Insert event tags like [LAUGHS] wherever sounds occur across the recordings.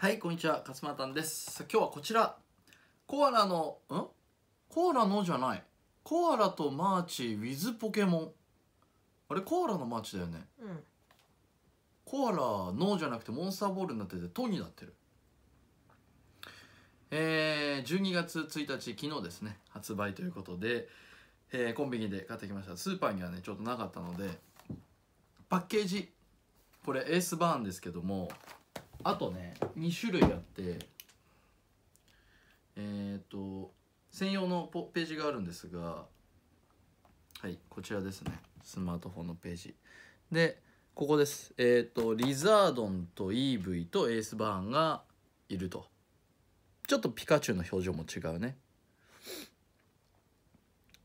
はい、こんにちは、勝俣です。今日はこちら。コアラの、んコアラのじゃない。コアラとマーチウィズポケモン。あれ、コアラのマーチだよね。うん、コアラのじゃなくてモンスターボールになってて、トになってる。えー、12月1日、昨日ですね、発売ということで、えー、コンビニで買ってきました。スーパーにはね、ちょっとなかったので、パッケージ、これエースバーンですけども、あとね2種類あってえっ、ー、と専用のページがあるんですがはいこちらですねスマートフォンのページでここですえっ、ー、とリザードンとイーブイとエースバーンがいるとちょっとピカチュウの表情も違うね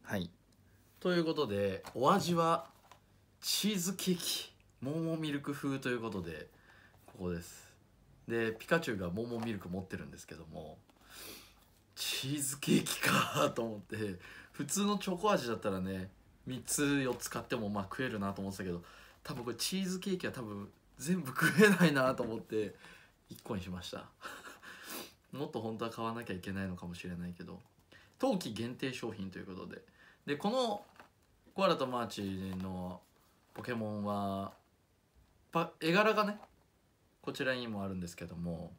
はいということでお味はチーズケーキモーモミルク風ということでここですでピカチュウがモモミルク持ってるんですけどもチーズケーキかと思って普通のチョコ味だったらね3つ4つ買ってもまあ食えるなと思ってたけど多分これチーズケーキは多分全部食えないなと思って1個にしましたもっと本当は買わなきゃいけないのかもしれないけど冬季限定商品ということででこのコアラとマーチのポケモンは絵柄がねこちらにもあるんですけども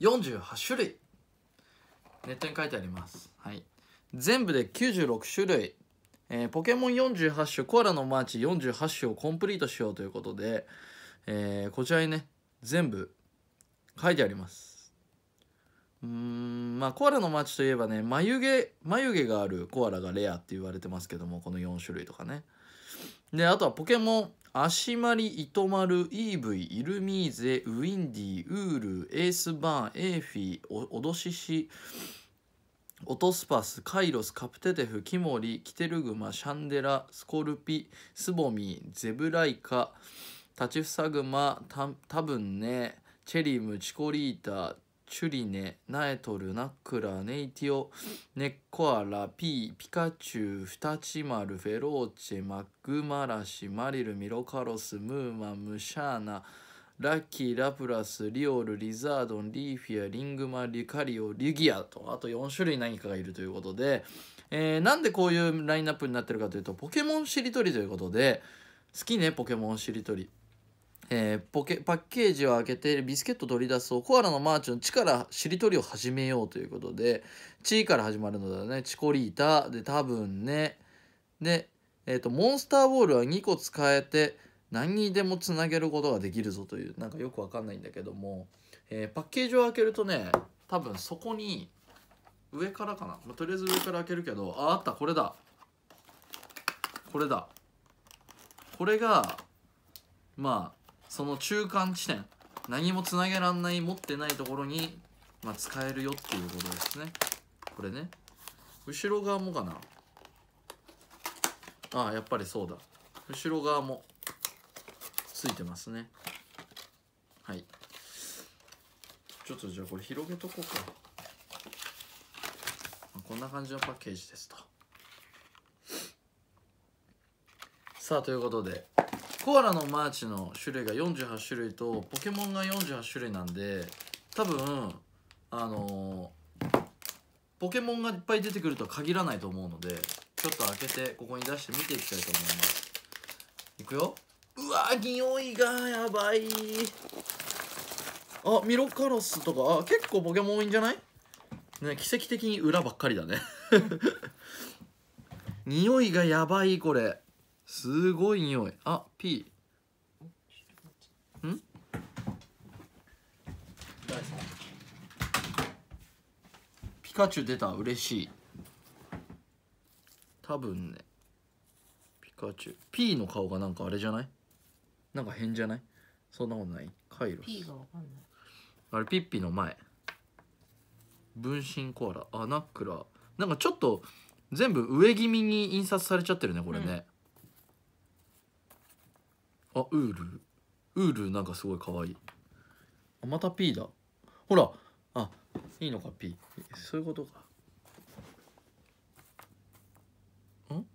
48種類ネットに書いてあります、はい、全部で96種類、えー、ポケモン48種コアラのマーチ48種をコンプリートしようということで、えー、こちらにね全部書いてありますうんまあコアラの街といえばね眉毛眉毛があるコアラがレアって言われてますけどもこの4種類とかねであとはポケモンアシマリイトマルイーブイ、イルミーゼ、ウィンディ、ウール、エースバーン、エーフィー、オドシシ、オトスパス、カイロス、カプテテフ、キモリ、キテルグマ、シャンデラ、スコルピ、スボミ、ゼブライカ、タチフサグマ、タブンネ、チェリム、チコリータ、シュリネ、ナエトル、ナックラ、ネイティオ、ネッコアラ、ピー、ピカチュウ、フタチマル、フェローチェ、マッグマラシ、マリル、ミロカロス、ムーマ、ムシャーナ、ラッキー、ラプラス、リオル、リザードン、リーフィア、リングマ、リカリオ、リュギアと、あと4種類何かがいるということで、えー、なんでこういうラインナップになってるかというと、ポケモンしりとりということで、好きね、ポケモンしりとり。えー、ポケパッケージを開けてビスケット取り出すとコアラのマーチの「チ」からしりとりを始めようということで「チ」から始まるのだね「チコリータ」で多分ねで、えーと、とモンスターボールは2個使えて何にでもつなげることができるぞというなんかよくわかんないんだけども、えー、パッケージを開けるとね多分そこに上からかな、まあ、とりあえず上から開けるけどああったこれだこれだこれがまあその中間地点何もつなげらんない持ってないところに、まあ、使えるよっていうことですねこれね後ろ側もかなああやっぱりそうだ後ろ側もついてますねはいちょっとじゃあこれ広げとこうか、まあ、こんな感じのパッケージですとさあということでコアラのマーチの種類が48種類とポケモンが48種類なんで多分あのー、ポケモンがいっぱい出てくるとは限らないと思うのでちょっと開けてここに出して見ていきたいと思いますいくようわ匂いがやばいあミロカロスとかあ結構ポケモン多いんじゃないね奇跡的に裏ばっかりだね [LAUGHS] 匂いがやばいこれすごい匂いあ P んピカチュウ出た嬉しい多分ねピカチュウ P の顔がなんかあれじゃないなんか変じゃないそんなことないカイロ P がわかんないあれピッピの前分身コアラあナックラなんかちょっと全部上気味に印刷されちゃってるねこれね、うんあウールウールなんかすごいかわいいあまた P だほらあいいのか P そういうことかん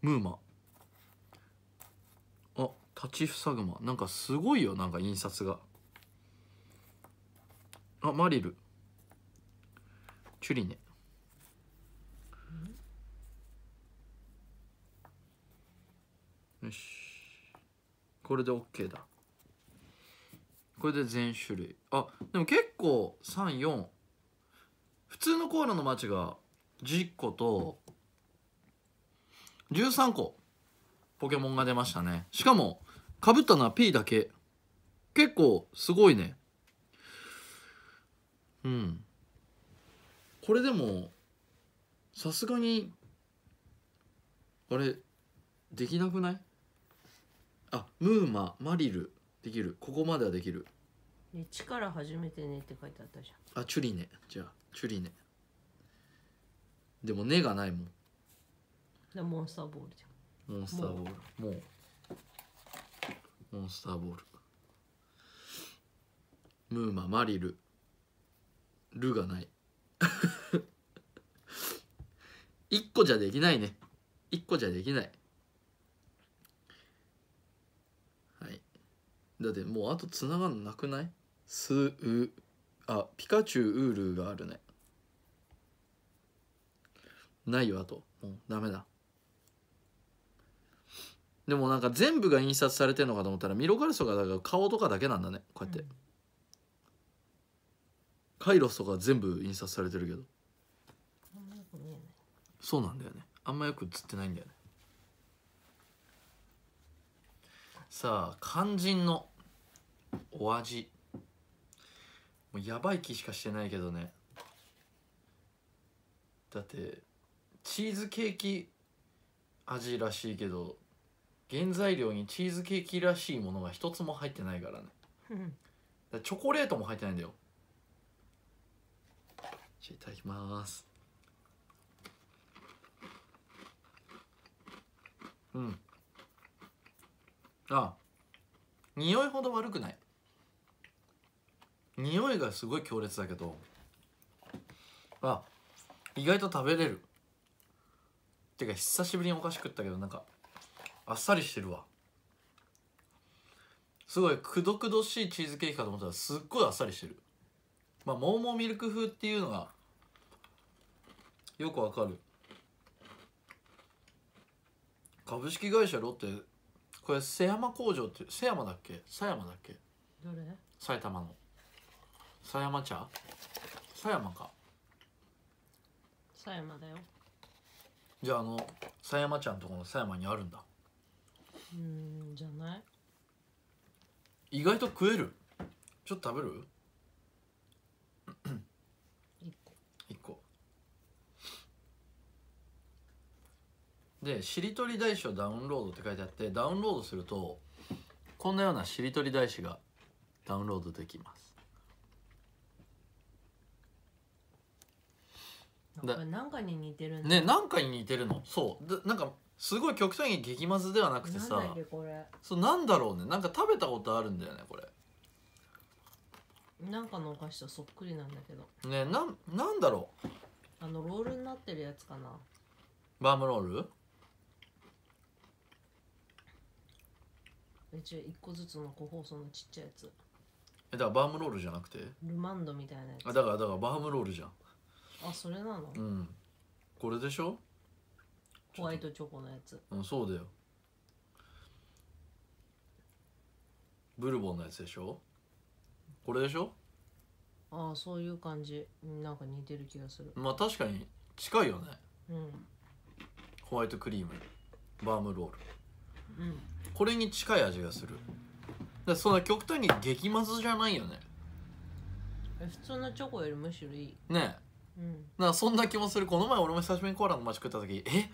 ムーマあタチフサグマなんかすごいよなんか印刷があマリルチュリネよしこれで OK だこれで全種類あでも結構34普通のコーラのマチが10個と13個ポケモンが出ましたねしかもかぶったのは P だけ結構すごいねうんこれでもさすがにあれできなくないあムーママリルできるここまではできるね、力始めてねって書いてあったじゃんあチュリネじゃあチュリネでも根がないもんでモンスターボールじゃんモンスターボールもうモンスターボールムーママリルルがない1 [LAUGHS] 個じゃできないね1個じゃできないだってもうあとつながんなくないすうあピカチュウウールーがあるねないよあともうダメだでもなんか全部が印刷されてるのかと思ったらミロガルソがだから顔とかだけなんだねこうやって、うん、カイロスとか全部印刷されてるけどそうなんだよねあんまよく映ってないんだよねさあ肝心のお味もうやばい気しかしてないけどねだってチーズケーキ味らしいけど原材料にチーズケーキらしいものが一つも入ってないからね、らチョコレートも入ってないんだよいただきますうんあ匂いほど悪くない匂いがすごい強烈だけどあ意外と食べれるてか久しぶりにお菓子食ったけどなんかあっさりしてるわすごいくどくどしいチーズケーキかと思ったらすっごいあっさりしてるまあモーモーミルク風っていうのがよくわかる株式会社ロッテこれ瀬山工場って瀬山だっけ狭山だっけ埼玉の狭山茶狭山か狭山だよじゃああの狭山茶のところの狭山にあるんだうんじゃない意外と食えるちょっと食べる一個1個で「しりとり大師をダウンロード」って書いてあってダウンロードするとこんなようなしりとり大師がダウンロードできますなんかに似てるねなんかに似てるのそうでなんかすごい極端に激まずではなくてさそうなんだろうねなんか食べたことあるんだよねこれなんかのお菓子とそっくりなんだけどねなんなんだろうあのロールになってるやつかなバームロール一応一個ずつの個包装のちっちゃいやつえだからバームロールじゃなくてルマンドみたいなやつあだからだからバームロールじゃんあそれなのうんこれでしょホワイトチョコのやつうんそうだよブルボンのやつでしょこれでしょああそういう感じなんか似てる気がするまあ確かに近いよねうんホワイトクリームバームロールうんこれに近い味がするだそんな極端に激まずじゃないよねえ普通のチョコよりむしろいいねえなんかそんな気もするこの前俺も久しぶりにコアラの町食った時え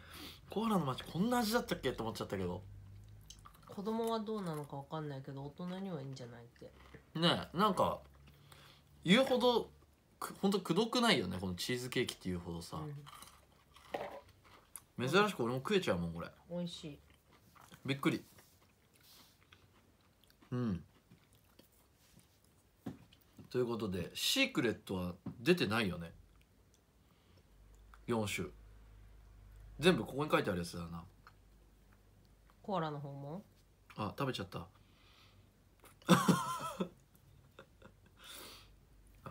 コアラの町こんな味だったっけって思っちゃったけど子供はどうなのか分かんないけど大人にはいいんじゃないってねえなんか言うほどくほんとくどくないよねこのチーズケーキっていうほどさ、珍しく俺も食えちゃうもんこれ美味しいびっくりうんということでシークレットは出てないよね4種全部ここに書いてあるやつだなコアラの方もあ食べちゃった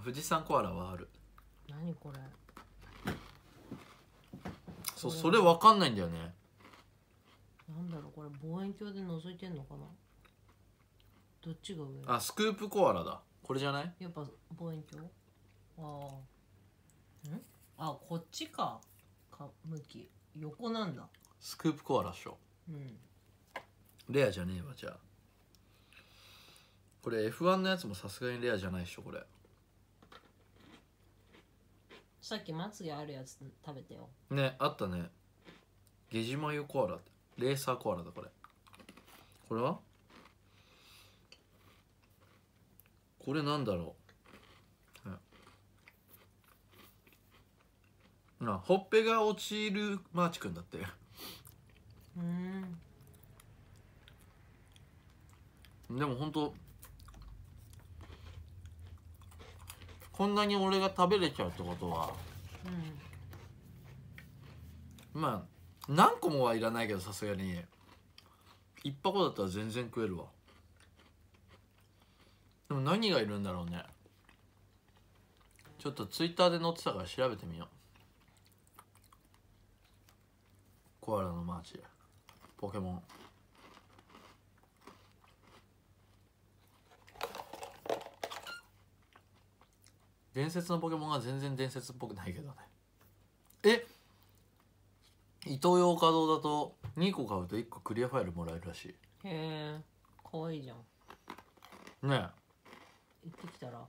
富士山コアラはある何これそうそれ分かんないんだよねなんだろうこれ望遠鏡で覗いてんのかなどっちが上あスクープコアラだこれじゃないやっぱ望遠鏡ああんあこっちかか向き横なんだスクープコアラっしょうんレアじゃねえわじゃあこれ F1 のやつもさすがにレアじゃないっしょこれさっきまつげあるやつ食べてよねあったねゲジマユコアラレーサーコアラだこれこれはこれなんだろうほっぺが落ちるマーチくんだってうんでも本当こんなに俺が食べれちゃうってことは、うん、まあ何個もはいらないけどさすがに1箱だったら全然食えるわでも何がいるんだろうねちょっとツイッターで載ってたから調べてみようコアラのマーチポケモン伝説のポケモンが全然伝説っぽくないけどねえイトーヨーカドーだと2個買うと1個クリアファイルもらえるらしいへえかわいいじゃんねえ行ってきたら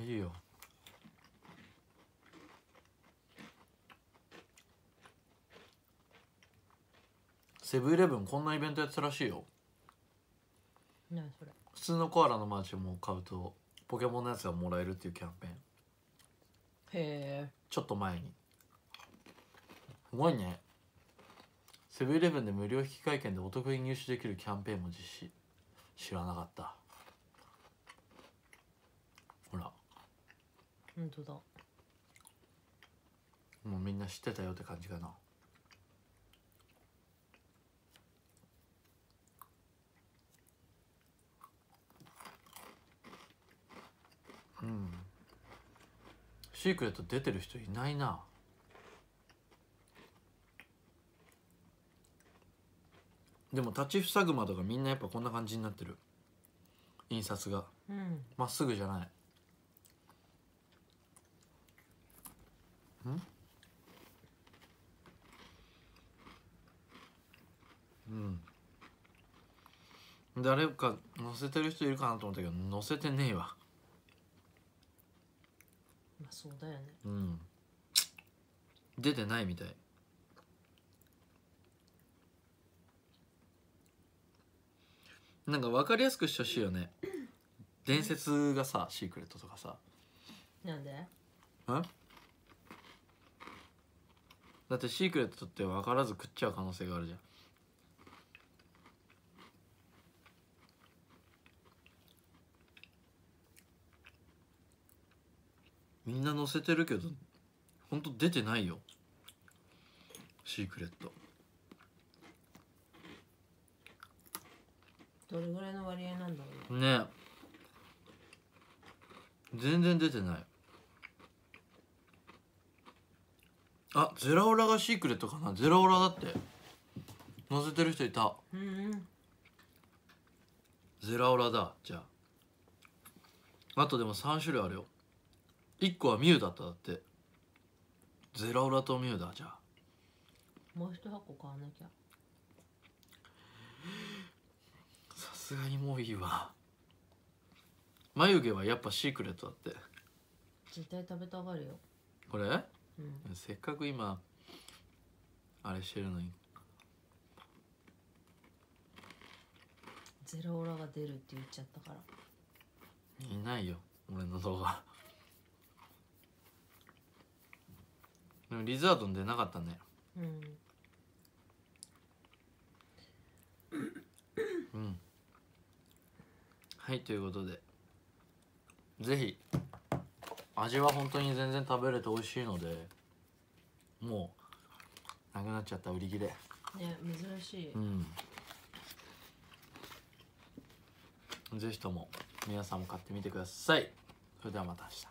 いいよセブンイレブンこんなイベントやってたらしいよ何それ普通のコアラのマーチも買うとポケモンのやつがもらえるっていうキャンペーンへえちょっと前にすごいねセブンイレブンで無料引換券でお得に入手できるキャンペーンも実施知らなかったほら本当だもうみんな知ってたよって感じかなシークレット出てる人いないなでも立ちふさぐとがみんなやっぱこんな感じになってる印刷がま、うん、っすぐじゃないんうん誰か載せてる人いるかなと思ったけど載せてねえわまあそうだよねうん出てないみたいなんか分かりやすくしてほしいよね伝説がさシークレットとかさなんでんだってシークレットって分からず食っちゃう可能性があるじゃんみんな載せてるけどほんと出てないよシークレットどれぐらいの割合なんだろうね全然出てないあゼラオラがシークレットかなゼラオラだって載せてる人いた、うん、ゼラオラだじゃああとでも3種類あるよ1個はミューだっただってゼラオラとミューだじゃあもう一箱買わなきゃさすがにもういいわ眉毛はやっぱシークレットだって絶対食べたがるよこれ、うん、せっかく今あれしてるのにゼロオラが出るって言っちゃったからいないよ俺の動画でもリザードンでなかったねうんうんはいということでぜひ味は本当に全然食べれて美味しいのでもうなくなっちゃった売り切れね珍しい、うん、ぜひとも皆さんも買ってみてくださいそれではまた明日